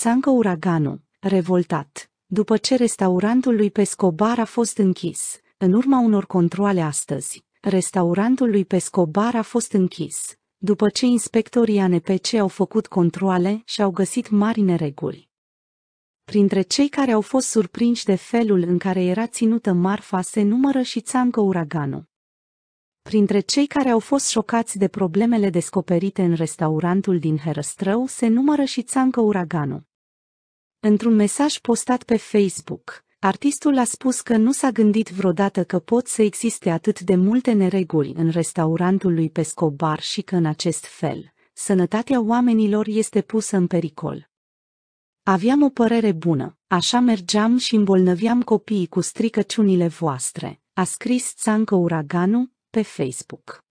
Țancă Uraganu, revoltat, după ce restaurantul lui Pescobar a fost închis, în urma unor controle astăzi, restaurantul lui Pescobar a fost închis, după ce inspectorii ANPC au făcut controle și au găsit mari nereguli. Printre cei care au fost surprinși de felul în care era ținută marfa se numără și Țancă Uraganu. Printre cei care au fost șocați de problemele descoperite în restaurantul din Herăstrău se numără și Țancă Uraganu. Într-un mesaj postat pe Facebook, artistul a spus că nu s-a gândit vreodată că pot să existe atât de multe nereguli în restaurantul lui Pescobar și că în acest fel, sănătatea oamenilor este pusă în pericol. Aveam o părere bună, așa mergeam și îmbolnăviam copiii cu stricăciunile voastre, a scris Țancă Uraganu, pe Facebook.